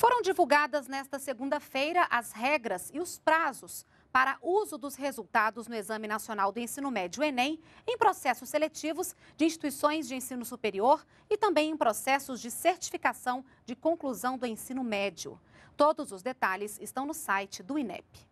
Foram divulgadas nesta segunda-feira as regras e os prazos para uso dos resultados no Exame Nacional do Ensino Médio Enem em processos seletivos de instituições de ensino superior e também em processos de certificação de conclusão do ensino médio. Todos os detalhes estão no site do INEP.